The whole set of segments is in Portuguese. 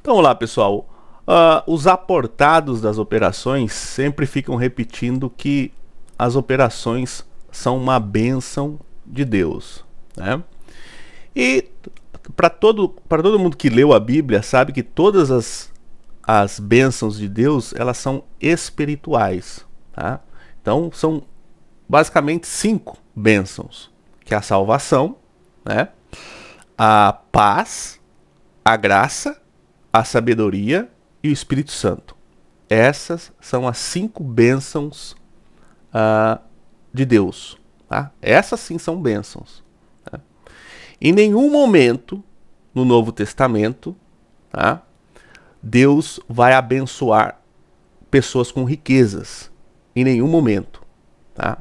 Então, olá pessoal. Uh, os aportados das operações sempre ficam repetindo que as operações são uma bênção de Deus. Né? E para todo, todo mundo que leu a Bíblia, sabe que todas as, as bênçãos de Deus elas são espirituais. Tá? Então, são basicamente cinco bênçãos, que é a salvação, né? a paz, a graça, a sabedoria e o Espírito Santo. Essas são as cinco bênçãos uh, de Deus. Tá? Essas sim são bênçãos. Tá? Em nenhum momento no Novo Testamento, tá? Deus vai abençoar pessoas com riquezas. Em nenhum momento. Tá?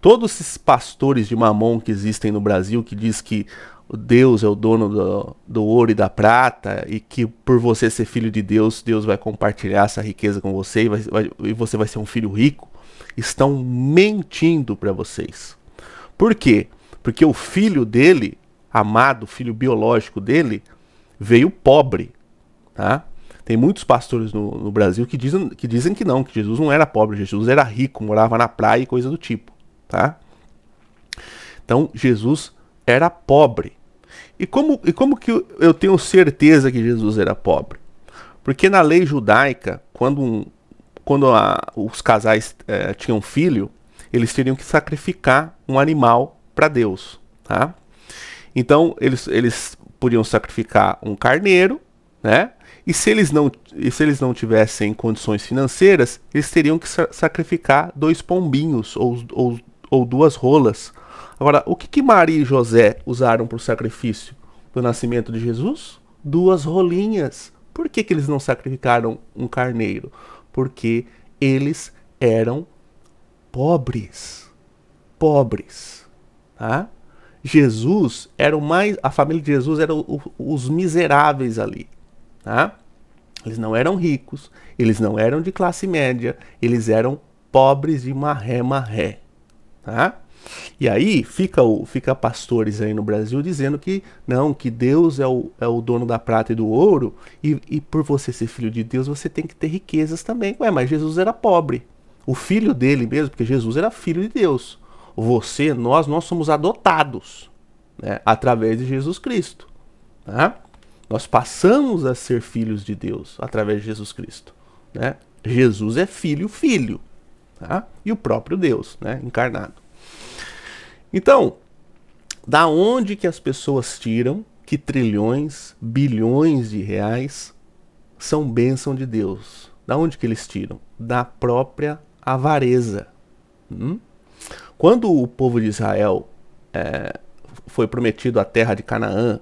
Todos esses pastores de mamon que existem no Brasil que diz que Deus é o dono do, do, ouro e da prata, e que por você ser filho de Deus, Deus vai compartilhar essa riqueza com você e, vai, vai, e você vai ser um filho rico, estão mentindo para vocês. Por quê? Porque o filho dele, amado, filho biológico dele, veio pobre. Tá? Tem muitos pastores no, no Brasil que dizem, que dizem que não, que Jesus não era pobre, Jesus era rico, morava na praia e coisa do tipo. Tá? Então, Jesus era pobre. E como, e como que eu tenho certeza que Jesus era pobre? Porque na lei judaica, quando, um, quando a, os casais é, tinham filho, eles teriam que sacrificar um animal para Deus. Tá? Então, eles, eles podiam sacrificar um carneiro, né? E se eles não, se eles não tivessem condições financeiras, eles teriam que sa sacrificar dois pombinhos ou, ou, ou duas rolas Agora, o que, que Maria e José usaram para o sacrifício do nascimento de Jesus? Duas rolinhas. Por que, que eles não sacrificaram um carneiro? Porque eles eram pobres. Pobres. Tá? Jesus era o mais. A família de Jesus era o, o, os miseráveis ali. Tá? Eles não eram ricos, eles não eram de classe média, eles eram pobres de maré-maré. Tá? E aí fica, o, fica pastores aí no Brasil dizendo que não, que Deus é o, é o dono da prata e do ouro, e, e por você ser filho de Deus, você tem que ter riquezas também. Ué, mas Jesus era pobre. O filho dele mesmo, porque Jesus era filho de Deus. Você, nós, nós somos adotados né, através de Jesus Cristo. Tá? Nós passamos a ser filhos de Deus através de Jesus Cristo. Né? Jesus é filho, filho. Tá? E o próprio Deus né, encarnado. Então, da onde que as pessoas tiram que trilhões, bilhões de reais são bênção de Deus? Da onde que eles tiram? Da própria avareza. Hum? Quando o povo de Israel é, foi prometido a terra de Canaã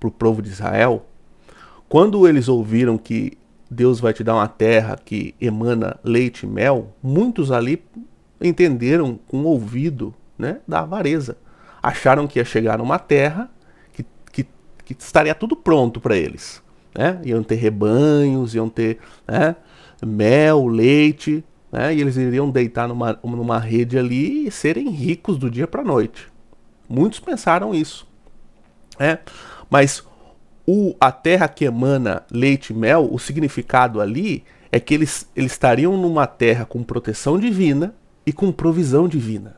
para o povo de Israel, quando eles ouviram que Deus vai te dar uma terra que emana leite e mel, muitos ali entenderam com o ouvido né, da avareza. Acharam que ia chegar numa terra que, que, que estaria tudo pronto para eles. Né? Iam ter rebanhos, iam ter né, mel, leite, né? e eles iriam deitar numa, numa rede ali e serem ricos do dia para a noite. Muitos pensaram isso. Né? Mas o, a terra que emana leite e mel, o significado ali é que eles, eles estariam numa terra com proteção divina e com provisão divina.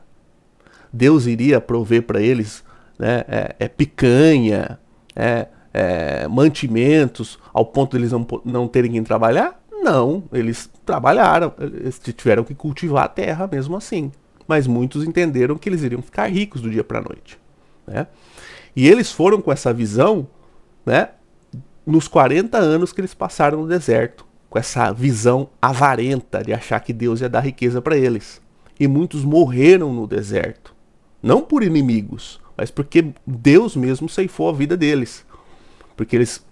Deus iria prover para eles né, é, é picanha, é, é, mantimentos, ao ponto deles de não, não terem que trabalhar? Não, eles trabalharam, eles tiveram que cultivar a terra mesmo assim. Mas muitos entenderam que eles iriam ficar ricos do dia para a noite. Né? E eles foram com essa visão né, nos 40 anos que eles passaram no deserto, com essa visão avarenta de achar que Deus ia dar riqueza para eles. E muitos morreram no deserto. Não por inimigos, mas porque Deus mesmo ceifou a vida deles. Porque eles,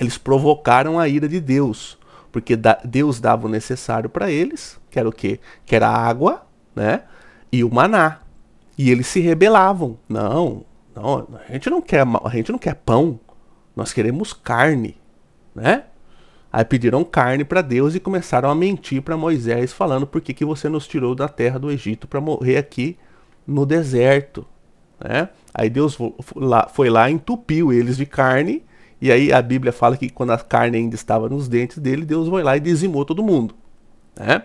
eles provocaram a ira de Deus. Porque da, Deus dava o necessário para eles, que era o quê? Que era a água, né? E o maná. E eles se rebelavam. Não, não, a gente não quer, a gente não quer pão. Nós queremos carne, né? Aí pediram carne para Deus e começaram a mentir para Moisés, falando: Por que, que você nos tirou da terra do Egito para morrer aqui no deserto. Né? Aí Deus foi lá, entupiu eles de carne, e aí a Bíblia fala que quando a carne ainda estava nos dentes dele, Deus foi lá e dizimou todo mundo. Né?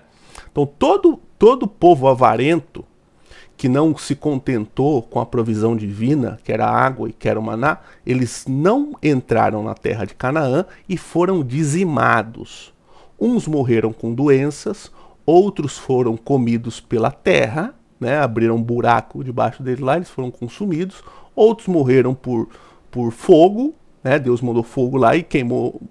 Então todo, todo povo avarento que não se contentou com a provisão divina, que era água e que era o maná, eles não entraram na terra de Canaã e foram dizimados. Uns morreram com doenças, outros foram comidos pela terra né, abriram um buraco debaixo dele lá, eles foram consumidos. Outros morreram por, por fogo, né, Deus mandou fogo lá e queimou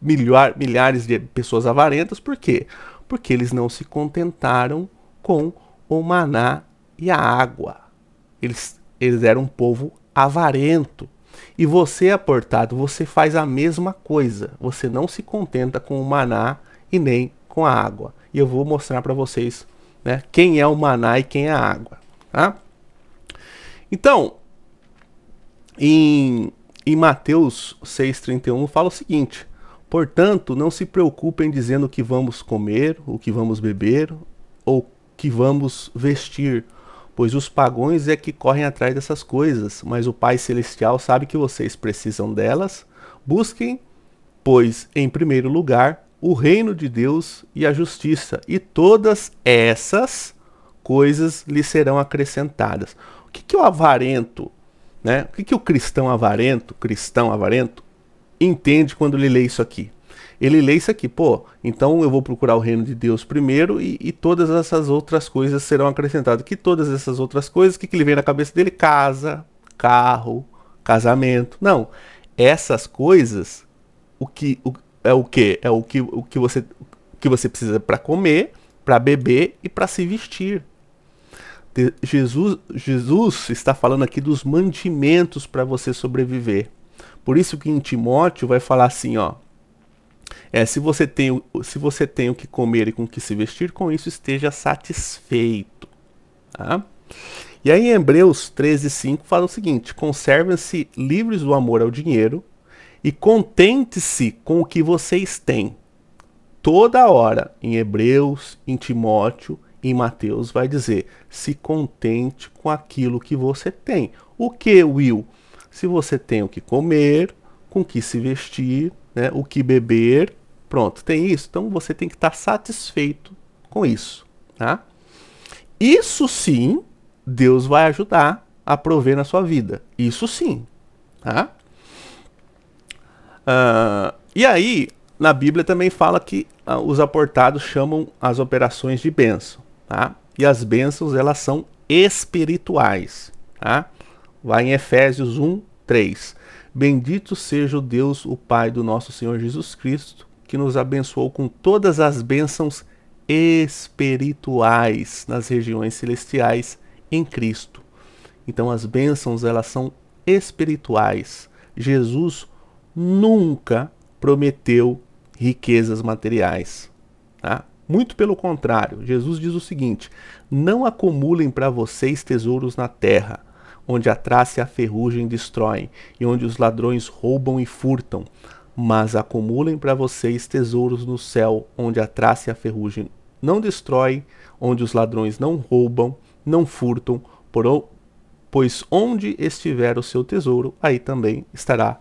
milhar, milhares de pessoas avarentas. Por quê? Porque eles não se contentaram com o maná e a água. Eles, eles eram um povo avarento. E você, aportado, você faz a mesma coisa. Você não se contenta com o maná e nem com a água. E eu vou mostrar para vocês né? Quem é o maná e quem é a água, tá? Então, em, em Mateus 6,31 fala o seguinte: Portanto, não se preocupem dizendo o que vamos comer, o que vamos beber ou que vamos vestir, pois os pagões é que correm atrás dessas coisas, mas o Pai Celestial sabe que vocês precisam delas. Busquem, pois, em primeiro lugar, o reino de Deus e a justiça, e todas essas coisas lhe serão acrescentadas. O que, que o avarento, né? O que, que o cristão avarento, cristão avarento, entende quando ele lê isso aqui? Ele lê isso aqui, pô, então eu vou procurar o reino de Deus primeiro e, e todas essas outras coisas serão acrescentadas. Que todas essas outras coisas, o que, que ele vem na cabeça dele? Casa, carro, casamento. Não, essas coisas, o que, o, é o que é o que, o que você o que você precisa para comer, para beber e para se vestir. Jesus Jesus está falando aqui dos mantimentos para você sobreviver. Por isso que em Timóteo vai falar assim, ó, é, se você tem se você tem o que comer e com o que se vestir, com isso esteja satisfeito, tá? E aí em Hebreus 13:5 fala o seguinte: conservem-se livres do amor ao dinheiro, e contente-se com o que vocês têm. Toda hora, em Hebreus, em Timóteo, em Mateus, vai dizer: se contente com aquilo que você tem. O que, Will? Se você tem o que comer, com o que se vestir, né, o que beber, pronto, tem isso. Então você tem que estar satisfeito com isso. Tá? Isso sim, Deus vai ajudar a prover na sua vida. Isso sim. Tá? Ah, e aí, na Bíblia também fala que uh, os aportados chamam as operações de benção, tá? E as bênçãos, elas são espirituais, tá? Vai em Efésios 1, 3. Bendito seja o Deus, o Pai do nosso Senhor Jesus Cristo, que nos abençoou com todas as bênçãos espirituais nas regiões celestiais em Cristo. Então as bênçãos, elas são espirituais. Jesus nunca prometeu riquezas materiais. Tá? Muito pelo contrário, Jesus diz o seguinte: Não acumulem para vocês tesouros na terra, onde a traça e a ferrugem destroem, e onde os ladrões roubam e furtam, mas acumulem para vocês tesouros no céu, onde a traça e a ferrugem não destroem, onde os ladrões não roubam, não furtam, por, pois onde estiver o seu tesouro, aí também estará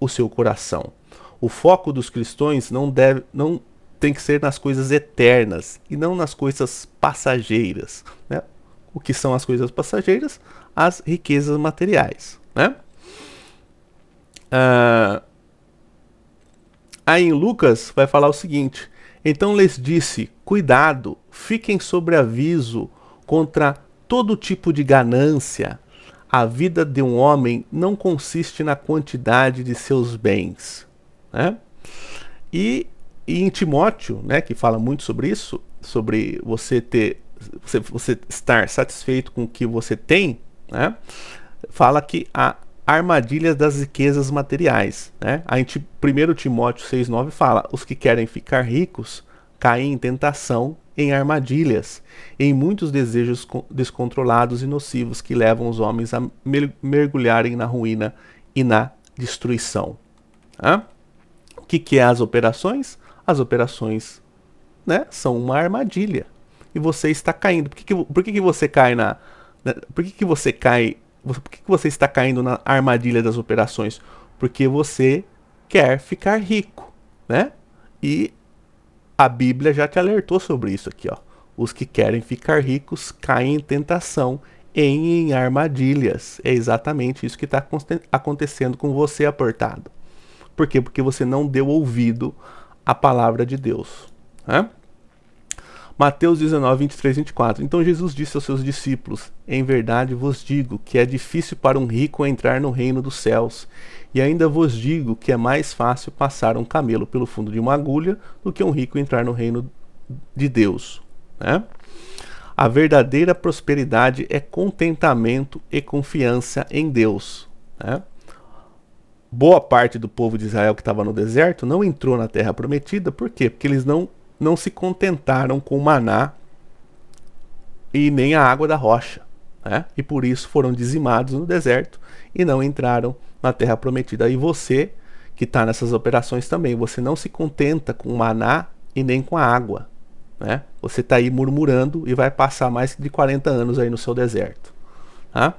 o seu coração. O foco dos cristãos não deve não tem que ser nas coisas eternas e não nas coisas passageiras, né? O que são as coisas passageiras? As riquezas materiais, né? Ah, aí em Lucas vai falar o seguinte: Então lhes disse: Cuidado, fiquem sobre aviso contra todo tipo de ganância a vida de um homem não consiste na quantidade de seus bens. Né? E, e, em Timóteo, né, que fala muito sobre isso, sobre você ter, você, você estar satisfeito com o que você tem, né, fala que a armadilha das riquezas materiais. Né? A gente, 1 Timóteo 6,9 fala: os que querem ficar ricos caem em tentação em armadilhas, em muitos desejos descontrolados e nocivos que levam os homens a mergulharem na ruína e na destruição. Hã? O que, que é as operações? As operações né, são uma armadilha. E você está caindo. Por que, que, por que, que você cai na. na por que, que você cai. Por que, que você está caindo na armadilha das operações? Porque você quer ficar rico, né? E a Bíblia já te alertou sobre isso aqui, ó. Os que querem ficar ricos caem em tentação, em, em armadilhas. É exatamente isso que está acontecendo com você, aportado. Por quê? Porque você não deu ouvido à palavra de Deus. Né? Mateus 19, 23, 24. Então Jesus disse aos seus discípulos: Em verdade vos digo que é difícil para um rico entrar no reino dos céus. E ainda vos digo que é mais fácil passar um camelo pelo fundo de uma agulha do que um rico entrar no reino de Deus. Né? A verdadeira prosperidade é contentamento e confiança em Deus. Né? Boa parte do povo de Israel que estava no deserto não entrou na terra prometida, por quê? Porque eles não não se contentaram com o maná e nem a água da rocha, né? e por isso foram dizimados no deserto e não entraram na terra prometida. E você, que está nessas operações também, você não se contenta com o maná e nem com a água. Né? Você está aí murmurando e vai passar mais de 40 anos aí no seu deserto. Tá?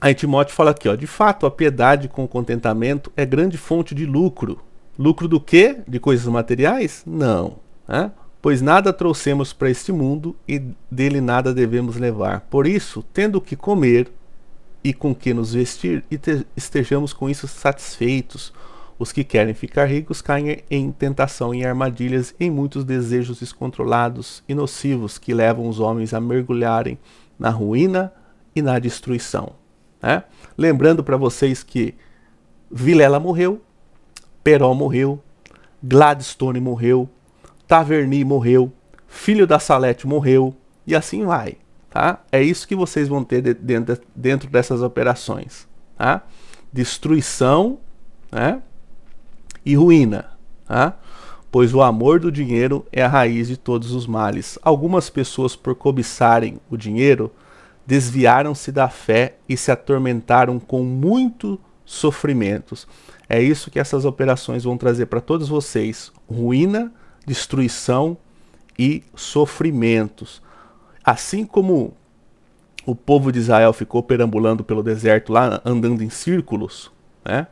Aí Timóteo fala aqui, ó, de fato a piedade com o contentamento é grande fonte de lucro Lucro do quê? De coisas materiais? Não. Né? Pois nada trouxemos para este mundo e dele nada devemos levar. Por isso, tendo o que comer e com que nos vestir, e estejamos com isso satisfeitos. Os que querem ficar ricos caem em tentação em armadilhas, em muitos desejos descontrolados e nocivos que levam os homens a mergulharem na ruína e na destruição. Né? Lembrando para vocês que Vilela morreu Perón morreu, Gladstone morreu, Taverny morreu, filho da Salete morreu, e assim vai. Tá? É isso que vocês vão ter de, dentro, dentro dessas operações. Tá? Destruição né? e ruína. Tá? Pois o amor do dinheiro é a raiz de todos os males. Algumas pessoas, por cobiçarem o dinheiro, desviaram-se da fé e se atormentaram com muitos sofrimentos. É isso que essas operações vão trazer para todos vocês: ruína, destruição e sofrimentos. Assim como o povo de Israel ficou perambulando pelo deserto lá, andando em círculos, né?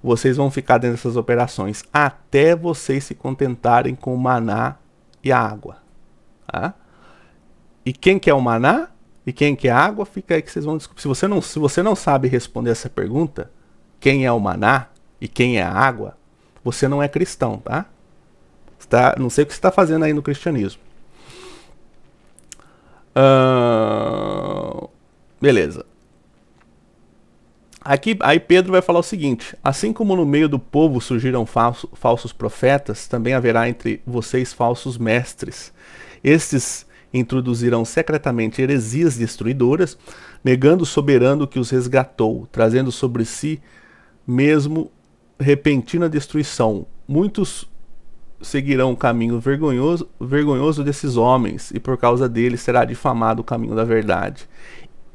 Vocês vão ficar dentro dessas operações até vocês se contentarem com o maná e a água. Tá? E quem quer o maná e quem quer a água, fica aí que vocês vão descobrir. Se você não, se você não sabe responder essa pergunta, quem é o maná, e quem é água, você não é cristão, tá? tá não sei o que você está fazendo aí no cristianismo. Uh, beleza. Aqui, aí Pedro vai falar o seguinte: Assim como no meio do povo surgiram falso, falsos profetas, também haverá entre vocês falsos mestres. Estes introduzirão secretamente heresias destruidoras, negando o soberano que os resgatou, trazendo sobre si mesmo repentina destruição. Muitos seguirão o caminho vergonhoso, vergonhoso desses homens, e por causa deles será difamado o caminho da verdade.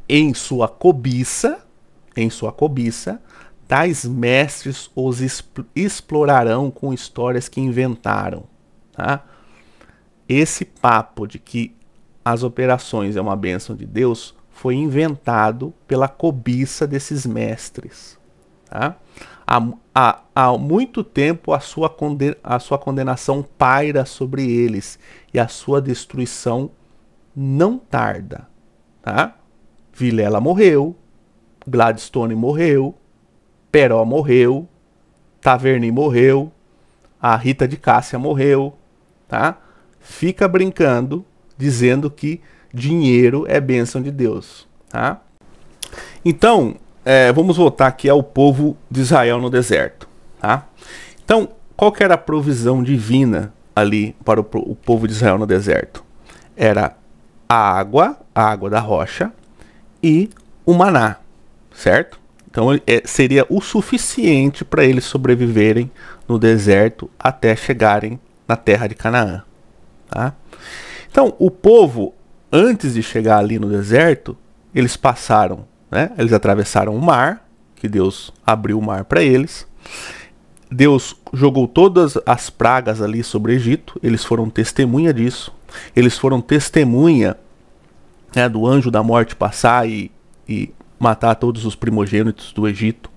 Em sua cobiça, em sua cobiça, tais mestres os explorarão com histórias que inventaram. Tá? Esse papo de que as operações é uma bênção de Deus foi inventado pela cobiça desses mestres. Tá? Há, há, há muito tempo a sua, a sua condenação paira sobre eles e a sua destruição não tarda. Tá? Vilela morreu, Gladstone morreu, Peró morreu, Taverni morreu, a Rita de Cássia morreu, tá? Fica brincando dizendo que dinheiro é bênção de Deus, tá? Então, é, vamos voltar aqui ao povo de Israel no deserto. Tá? Então, qual era a provisão divina ali para o, o povo de Israel no deserto? Era a água, a água da rocha e o maná, certo? Então é, seria o suficiente para eles sobreviverem no deserto até chegarem na terra de Canaã. Tá? Então o povo, antes de chegar ali no deserto, eles passaram né? Eles atravessaram o mar, que Deus abriu o mar para eles. Deus jogou todas as pragas ali sobre o Egito, eles foram testemunha disso. Eles foram testemunha né, do anjo da morte passar e, e matar todos os primogênitos do Egito.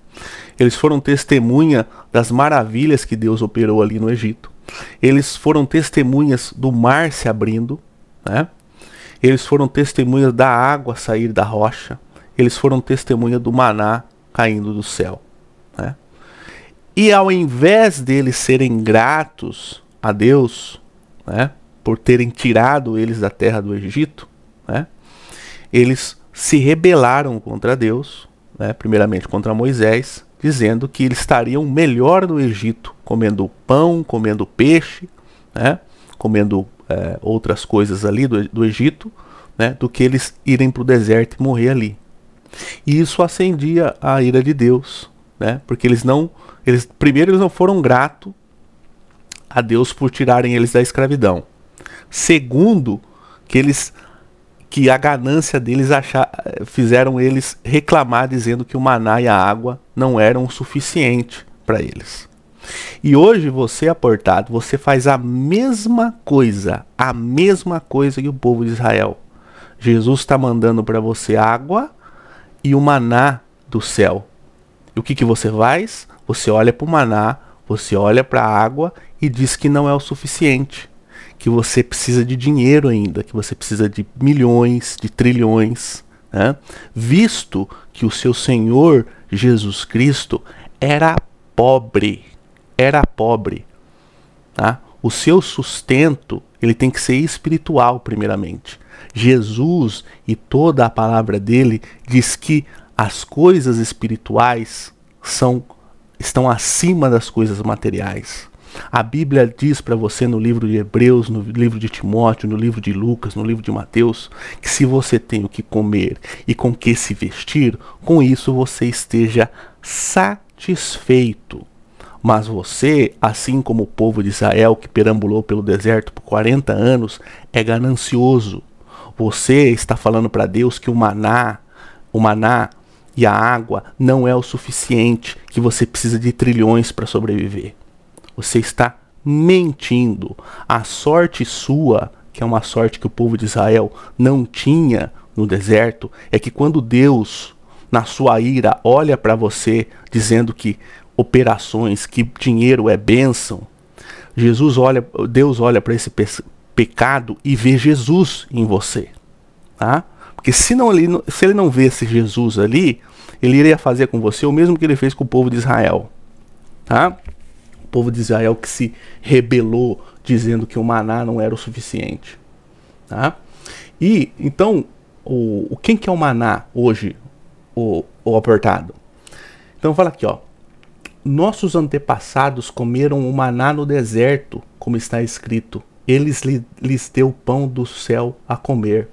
Eles foram testemunha das maravilhas que Deus operou ali no Egito. Eles foram testemunhas do mar se abrindo, né? Eles foram testemunhas da água sair da rocha eles foram testemunha do maná caindo do céu. Né? E ao invés deles serem gratos a Deus, né, por terem tirado eles da terra do Egito, né, eles se rebelaram contra Deus, né, primeiramente contra Moisés, dizendo que eles estariam melhor no Egito, comendo pão, comendo peixe, né, comendo é, outras coisas ali do, do Egito, né, do que eles irem para o deserto e morrer ali. E isso acendia a ira de Deus, né? Porque eles não, eles primeiro eles não foram gratos a Deus por tirarem eles da escravidão. Segundo, que eles que a ganância deles achar, fizeram eles reclamar dizendo que o maná e a água não eram o suficiente para eles. E hoje você aportado, você faz a mesma coisa, a mesma coisa que o povo de Israel. Jesus está mandando para você água e o maná do céu. E o que, que você faz? Você olha para o maná, você olha para a água e diz que não é o suficiente, que você precisa de dinheiro ainda, que você precisa de milhões, de trilhões, né? visto que o seu Senhor Jesus Cristo era pobre, era pobre. Tá? O seu sustento ele tem que ser espiritual primeiramente. Jesus e toda a palavra dele diz que as coisas espirituais são estão acima das coisas materiais. A Bíblia diz para você no livro de Hebreus, no livro de Timóteo, no livro de Lucas, no livro de Mateus, que se você tem o que comer e com que se vestir, com isso você esteja satisfeito. Mas você, assim como o povo de Israel que perambulou pelo deserto por 40 anos, é ganancioso. Você está falando para Deus que o maná, o maná e a água não é o suficiente, que você precisa de trilhões para sobreviver. Você está mentindo. A sorte sua, que é uma sorte que o povo de Israel não tinha no deserto, é que quando Deus, na sua ira, olha para você dizendo que operações, que dinheiro é bênção. Jesus olha, Deus olha para esse pe pecado e vê Jesus em você, tá? Porque se não ele, se ele não vesse Jesus ali, ele iria fazer com você o mesmo que ele fez com o povo de Israel, tá? O povo de Israel que se rebelou dizendo que o maná não era o suficiente, tá? E então o, o quem que é o maná hoje, o, o apertado? Então fala aqui, ó. Nossos antepassados comeram o maná no deserto, como está escrito. Eles lhe, lhes deu pão do céu a comer.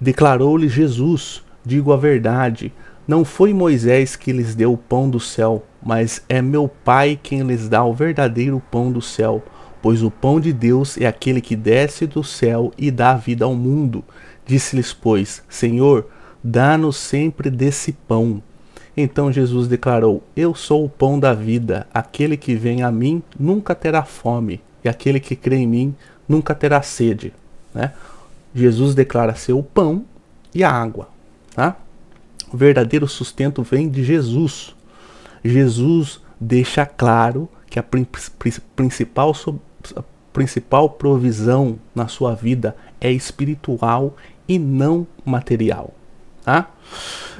Declarou-lhe Jesus: Digo a verdade, não foi Moisés que lhes deu o pão do céu, mas é meu Pai quem lhes dá o verdadeiro pão do céu. Pois o pão de Deus é aquele que desce do céu e dá vida ao mundo. Disse-lhes, pois, Senhor, dá-nos sempre desse pão. Então Jesus declarou: Eu sou o pão da vida. Aquele que vem a mim nunca terá fome, e aquele que crê em mim nunca terá sede. Né? Jesus declara ser o pão e a água. Tá? O verdadeiro sustento vem de Jesus. Jesus deixa claro que a principal, a principal provisão na sua vida é espiritual e não material. Tá?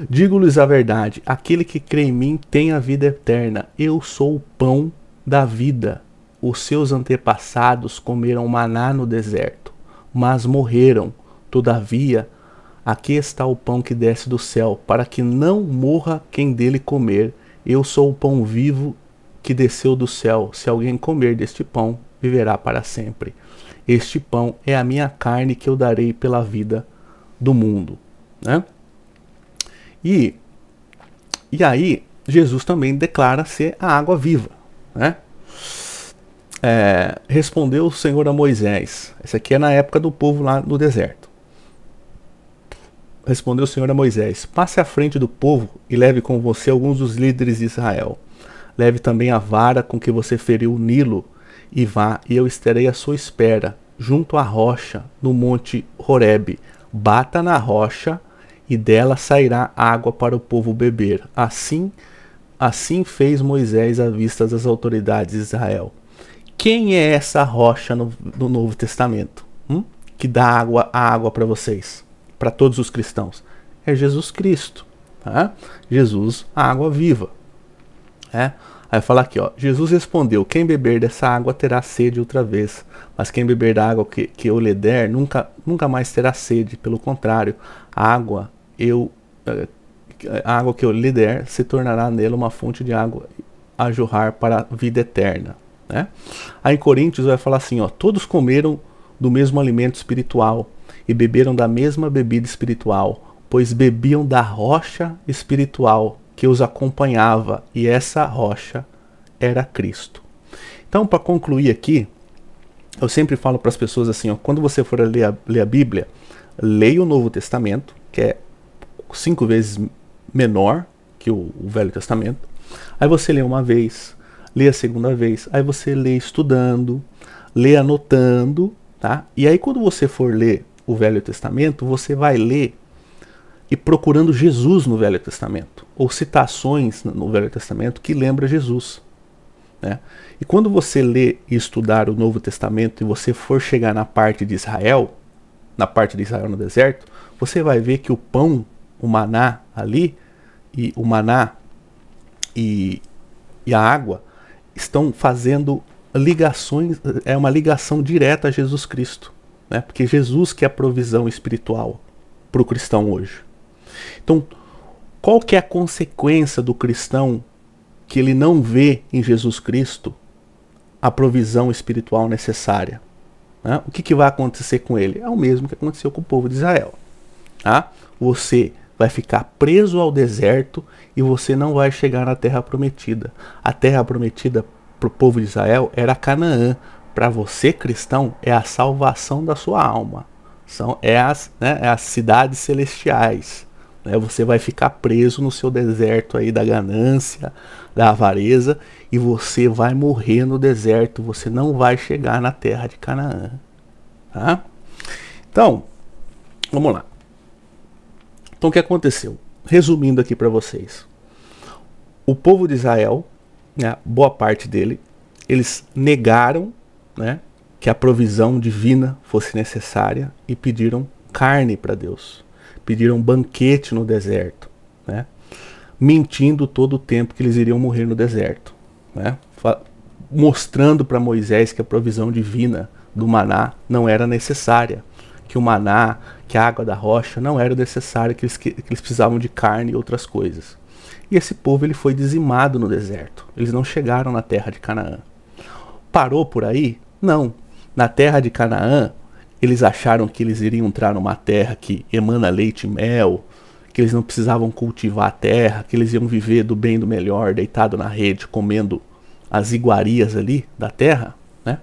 Digo-lhes a verdade: aquele que crê em mim tem a vida eterna. Eu sou o pão da vida. Os seus antepassados comeram maná no deserto, mas morreram. Todavia, aqui está o pão que desce do céu, para que não morra quem dele comer. Eu sou o pão vivo que desceu do céu. Se alguém comer deste pão, viverá para sempre. Este pão é a minha carne que eu darei pela vida do mundo. Né? E, e aí, Jesus também declara ser a água viva. Né? É, respondeu o Senhor a Moisés. Essa aqui é na época do povo lá no deserto. Respondeu o Senhor a Moisés: Passe à frente do povo e leve com você alguns dos líderes de Israel. Leve também a vara com que você feriu o Nilo, e vá, e eu estarei à sua espera, junto à rocha, no monte Horebe. Bata na rocha e dela sairá água para o povo beber. Assim, assim fez Moisés à vista das autoridades de Israel. Quem é essa rocha no, no Novo Testamento? Hum? Que dá água, água para vocês, para todos os cristãos? É Jesus Cristo. Tá? Jesus, a água viva. É? Aí fala aqui, ó, Jesus respondeu: Quem beber dessa água terá sede outra vez, mas quem beber da água que, que eu lhe der nunca, nunca mais terá sede. Pelo contrário, a água eu eh, a água que eu lhe der se tornará nele uma fonte de água a jorrar para a vida eterna. Né? Aí em Coríntios vai falar assim: ó, todos comeram do mesmo alimento espiritual e beberam da mesma bebida espiritual, pois bebiam da rocha espiritual que os acompanhava, e essa rocha era Cristo. Então, para concluir aqui, eu sempre falo para as pessoas assim: ó, quando você for ler a, ler a Bíblia, leia o Novo Testamento, que é cinco vezes menor que o, o Velho Testamento. Aí você lê uma vez, lê a segunda vez, aí você lê estudando, lê anotando, tá? E aí quando você for ler o Velho Testamento, você vai ler e procurando Jesus no Velho Testamento, ou citações no Velho Testamento que lembra Jesus. Né? E quando você lê e estudar o Novo Testamento e você for chegar na parte de Israel, na parte de Israel no deserto, você vai ver que o pão o maná ali, e o maná e, e a água, estão fazendo ligações, é uma ligação direta a Jesus Cristo. Né? Porque Jesus que é a provisão espiritual para o cristão hoje. Então, qual que é a consequência do cristão que ele não vê em Jesus Cristo a provisão espiritual necessária? Né? O que, que vai acontecer com ele? É o mesmo que aconteceu com o povo de Israel. Tá? Você vai ficar preso ao deserto e você não vai chegar na terra prometida. A terra prometida para o povo de Israel era Canaã. Para você, cristão, é a salvação da sua alma. São, é, as, né, é as cidades celestiais. Né? Você vai ficar preso no seu deserto aí da ganância, da avareza, e você vai morrer no deserto. Você não vai chegar na terra de Canaã. Tá? Então, vamos lá. Então o que aconteceu? Resumindo aqui para vocês. O povo de Israel, né, boa parte dele, eles negaram né, que a provisão divina fosse necessária e pediram carne para Deus. Pediram banquete no deserto, né? mentindo todo o tempo que eles iriam morrer no deserto. Né? Mostrando para Moisés que a provisão divina do maná não era necessária que o maná, que a água da rocha não era necessário que eles, que, eles precisavam de carne e outras coisas. E esse povo ele foi dizimado no deserto. Eles não chegaram na terra de Canaã. Parou por aí? Não. Na terra de Canaã, eles acharam que eles iriam entrar numa terra que emana leite e mel, que eles não precisavam cultivar a terra, que eles iam viver do bem do melhor, deitado na rede, comendo as iguarias ali da terra, né?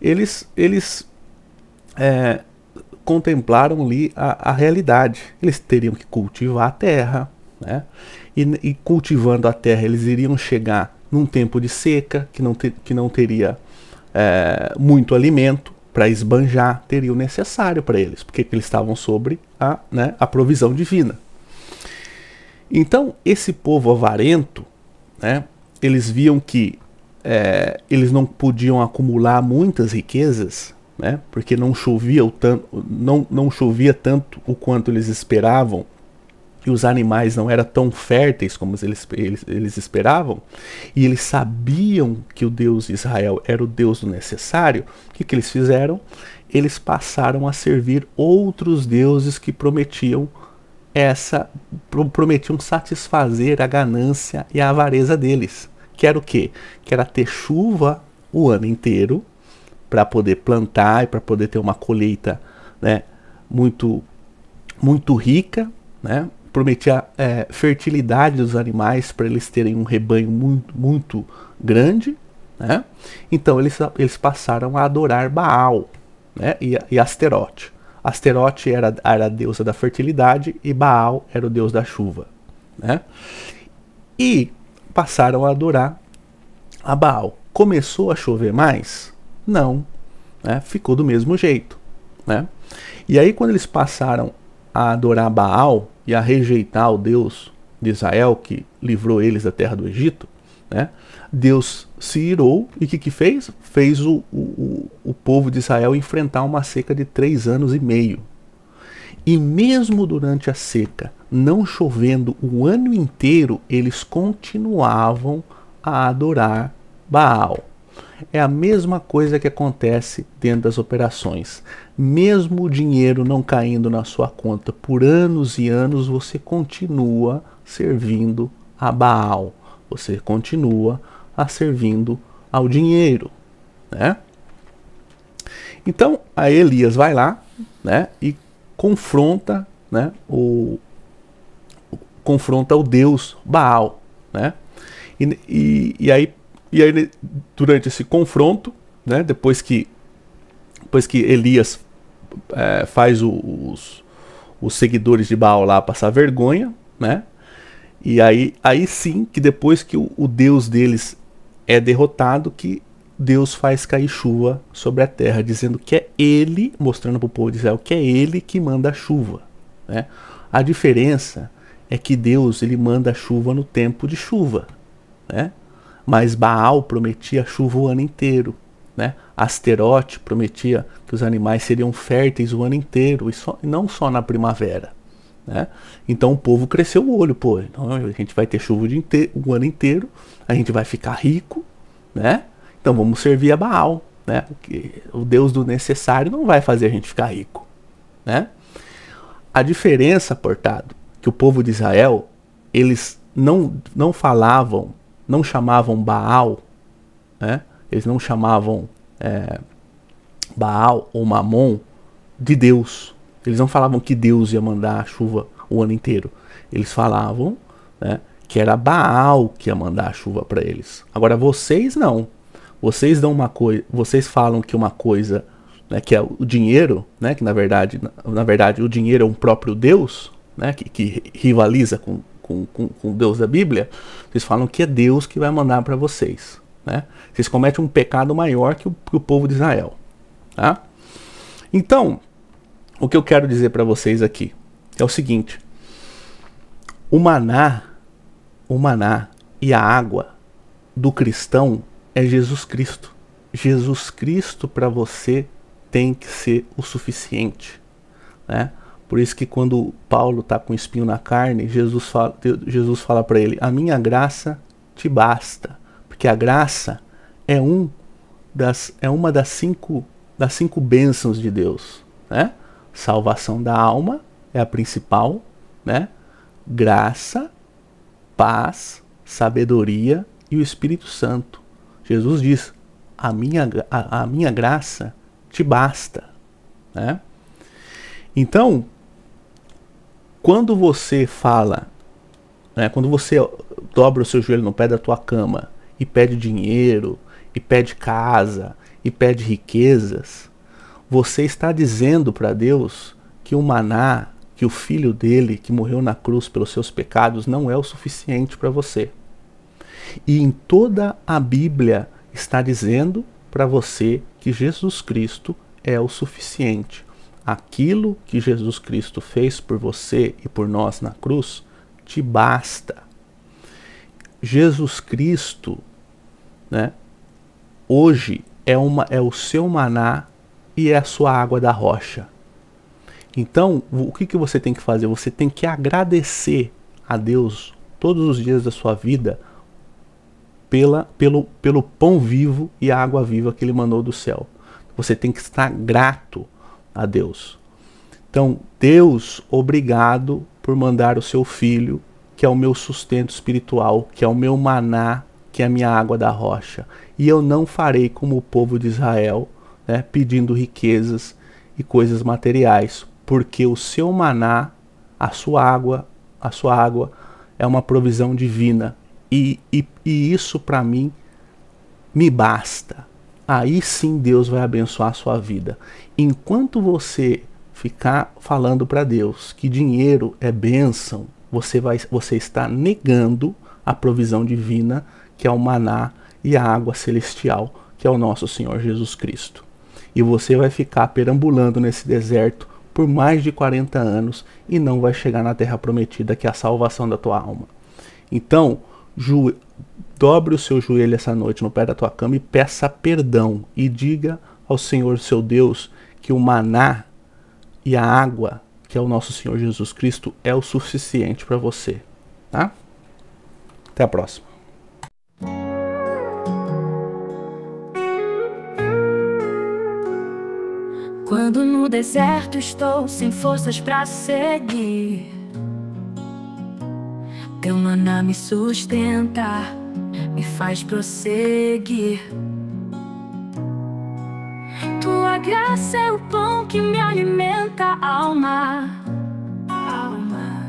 Eles, eles é, contemplaram ali a, a, realidade. Eles teriam que cultivar a terra, né? E, e, cultivando a terra, eles iriam chegar num tempo de seca, que não, que não teria é, muito alimento para esbanjar, teria o necessário para eles, porque eles estavam sobre a, né, a provisão divina. Então, esse povo avarento, né, eles viam que é, eles não podiam acumular muitas riquezas, né? Porque não chovia o tanto, não, não chovia tanto o quanto eles esperavam e os animais não eram tão férteis como eles, eles, eles esperavam, e eles sabiam que o Deus de Israel era o Deus do necessário, o que, que eles fizeram? Eles passaram a servir outros deuses que prometiam essa prometiam satisfazer a ganância e a avareza deles. Que era o quê? Que era ter chuva o ano inteiro para poder plantar e para poder ter uma colheita né, muito, muito rica, né? prometia é, fertilidade dos animais para eles terem um rebanho muito, muito grande. Né? Então eles, eles passaram a adorar Baal né? e, e Asterote. Asterote era, era a deusa da fertilidade e Baal era o deus da chuva. Né? E passaram a adorar a Baal. Começou a chover mais, não. Né? Ficou do mesmo jeito. Né? E aí, quando eles passaram a adorar Baal e a rejeitar o Deus de Israel, que livrou eles da terra do Egito, né? Deus se irou e o que, que fez? Fez o, o, o povo de Israel enfrentar uma seca de três anos e meio. E mesmo durante a seca, não chovendo o ano inteiro, eles continuavam a adorar Baal. É a mesma coisa que acontece dentro das operações. Mesmo o dinheiro não caindo na sua conta por anos e anos, você continua servindo a Baal. Você continua a servindo ao dinheiro, né? Então, a Elias vai lá, né, e confronta, né, o, confronta o deus Baal, né? E, e, e aí e aí, durante esse confronto, né, depois, que, depois que Elias é, faz os, os seguidores de Baal lá passar vergonha, né? E aí, aí sim que depois que o, o Deus deles é derrotado, que Deus faz cair chuva sobre a terra, dizendo que é Ele, mostrando para o povo de Israel, que é Ele que manda a chuva. Né? A diferença é que Deus ele manda a chuva no tempo de chuva. Né? mas Baal prometia chuva o ano inteiro. Né? Asterote prometia que os animais seriam férteis o ano inteiro, e, só, não só na primavera. Né? Então o povo cresceu o olho, pô, a gente vai ter chuva o, inteiro, o ano inteiro, a gente vai ficar rico, né? Então vamos servir a Baal, né? O Deus do necessário não vai fazer a gente ficar rico, né? A diferença, portado, que o povo de Israel, eles não, não falavam não chamavam Baal, né? eles não chamavam é, Baal ou Mamon de Deus. Eles não falavam que Deus ia mandar a chuva o ano inteiro. Eles falavam né, que era Baal que ia mandar a chuva para eles. Agora vocês não. Vocês dão uma coisa, vocês falam que uma coisa, né, que é o dinheiro, né, que na verdade, na, na verdade o dinheiro é um próprio Deus, né, que, que rivaliza com com, com, com Deus da Bíblia, vocês falam que é Deus que vai mandar para vocês. Né? Vocês cometem um pecado maior que o, que o povo de Israel. Tá? Então, o que eu quero dizer para vocês aqui é o seguinte: o maná, o maná e a água do cristão é Jesus Cristo. Jesus Cristo para você tem que ser o suficiente, né? Por isso que quando Paulo está com espinho na carne, Jesus fala, Jesus fala para ele: A minha graça te basta. Porque a graça é, um das, é uma das cinco, das cinco bênçãos de Deus. Né? Salvação da alma é a principal. Né? Graça, paz, sabedoria e o Espírito Santo. Jesus diz: A minha, a, a minha graça te basta. Né? Então, quando você fala, né, quando você dobra o seu joelho no pé da tua cama e pede dinheiro, e pede casa, e pede riquezas, você está dizendo para Deus que o maná, que o filho dele que morreu na cruz pelos seus pecados não é o suficiente para você. E em toda a Bíblia está dizendo para você que Jesus Cristo é o suficiente aquilo que Jesus Cristo fez por você e por nós na cruz te basta. Jesus Cristo, né, hoje é, uma, é o seu maná e é a sua água da rocha. Então, o que, que você tem que fazer? Você tem que agradecer a Deus todos os dias da sua vida pela, pelo, pelo pão vivo e a água viva que Ele mandou do céu. Você tem que estar grato a Deus. Então, Deus, obrigado por mandar o seu filho, que é o meu sustento espiritual, que é o meu maná, que é a minha água da rocha. E eu não farei como o povo de Israel, né, pedindo riquezas e coisas materiais, porque o seu maná, a sua água, a sua água é uma provisão divina. E, e, e isso para mim me basta aí sim Deus vai abençoar a sua vida. Enquanto você ficar falando para Deus que dinheiro é bênção, você, vai, você está negando a provisão divina, que é o maná e a água celestial, que é o nosso Senhor Jesus Cristo. E você vai ficar perambulando nesse deserto por mais de 40 anos e não vai chegar na terra prometida, que é a salvação da tua alma. Então, Dobre o seu joelho essa noite no pé da tua cama e peça perdão e diga ao Senhor seu Deus que o maná e a água, que é o nosso Senhor Jesus Cristo, é o suficiente para você, tá? Até a próxima. Quando no deserto estou sem forças para seguir, teu maná me sustenta me faz prosseguir. Tua graça é o pão que me alimenta a alma. alma.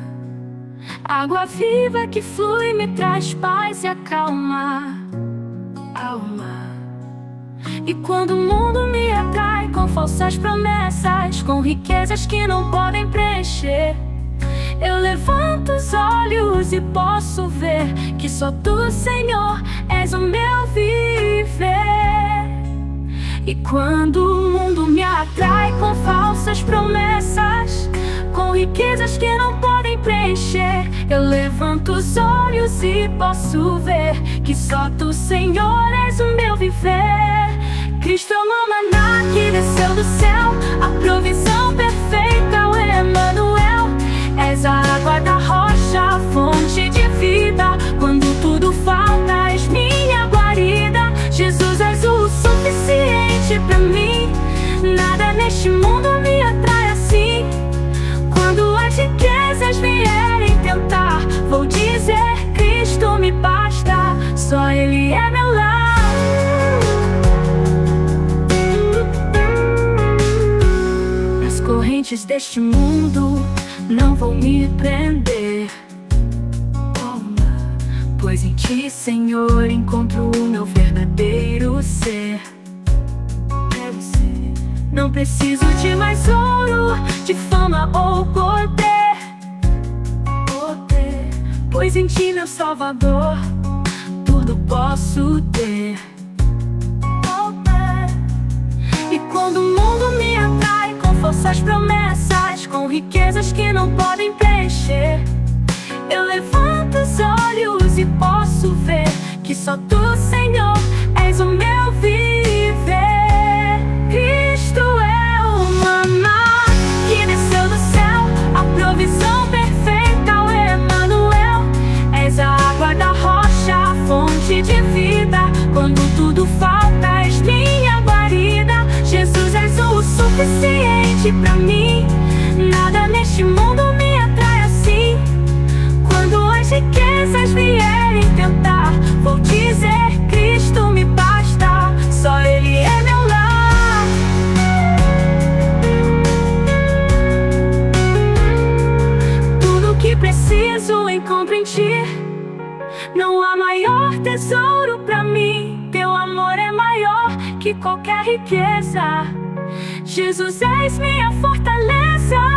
Água viva que flui me traz paz e acalma. Alma. E quando o mundo me atrai com falsas promessas, com riquezas que não podem preencher. Eu levanto os olhos e posso ver que só tu, Senhor, és o meu viver. E quando o mundo me atrai com falsas promessas, com riquezas que não podem preencher, eu levanto os olhos e posso ver que só tu, Senhor, és o meu viver. Cristo é o maná que desceu do céu, a provisão pela És a água da rocha, fonte de vida. Quando tudo falta, és minha guarida. Jesus, és o suficiente pra mim. Nada neste mundo me atrai assim. Quando as riquezas vierem tentar, vou dizer: Cristo me basta. Só Ele é meu lar. correntes deste mundo não vou me prender Pois em ti, Senhor, encontro o meu verdadeiro ser Não preciso de mais ouro, de fama ou poder Poder Pois em ti, meu Salvador Tudo posso ter E quando o mundo me atrai com falsas promessas com riquezas que não podem preencher. Eu levanto os olhos e posso ver que só tu, Senhor, és o meu viver. Cristo é o maná que desceu do céu, a provisão perfeita, o Emmanuel. És a água da rocha, a fonte de vida. Quando tudo falta, és minha guarida. Jesus, és o suficiente pra mim. Este mundo me atrai assim. Quando as riquezas vierem tentar, vou dizer: Cristo me basta, só Ele é meu lar. Tudo que preciso encontro em Ti. Não há maior tesouro para mim. Teu amor é maior que qualquer riqueza. Jesus, és minha fortaleza.